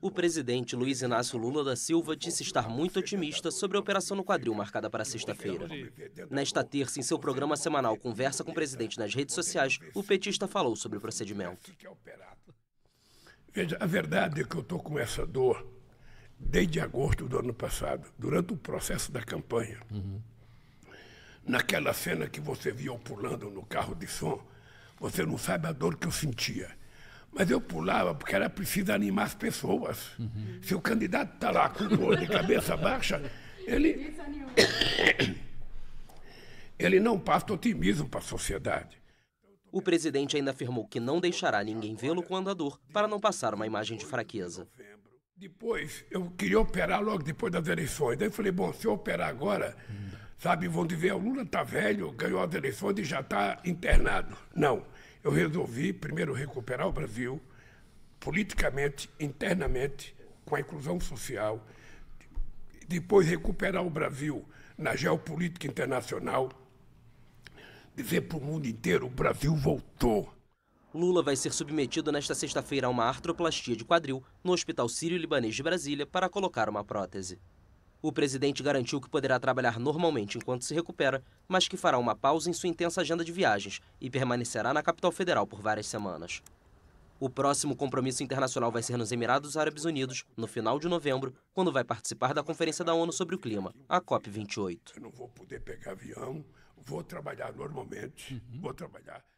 O presidente Luiz Inácio Lula da Silva disse estar muito otimista sobre a operação no quadril marcada para sexta-feira. Nesta terça, em seu programa semanal Conversa com o Presidente nas redes sociais, o petista falou sobre o procedimento. Veja, a verdade é que eu estou com essa dor desde agosto do ano passado, durante o processo da campanha. Uhum. Naquela cena que você viu eu pulando no carro de som, você não sabe a dor que eu sentia. Mas eu pulava porque era preciso animar as pessoas. Uhum. Se o candidato está lá com dor de cabeça baixa, ele. ele não passa otimismo para a sociedade. O presidente ainda afirmou que não deixará ninguém vê-lo com andador para não passar uma imagem de fraqueza. Depois, eu queria operar logo depois das eleições. Daí eu falei, bom, se eu operar agora, hum. sabe, vão dizer, o Lula está velho, ganhou as eleições e já está internado. Não eu resolvi primeiro recuperar o Brasil politicamente, internamente, com a inclusão social, depois recuperar o Brasil na geopolítica internacional, dizer para o mundo inteiro: o Brasil voltou. Lula vai ser submetido nesta sexta-feira a uma artroplastia de quadril no Hospital Sírio-Libanês de Brasília para colocar uma prótese. O presidente garantiu que poderá trabalhar normalmente enquanto se recupera, mas que fará uma pausa em sua intensa agenda de viagens e permanecerá na capital federal por várias semanas. O próximo compromisso internacional vai ser nos Emirados Árabes Unidos, no final de novembro, quando vai participar da Conferência da ONU sobre o Clima, a COP28. Eu não vou poder pegar avião, vou trabalhar normalmente, uhum. vou trabalhar.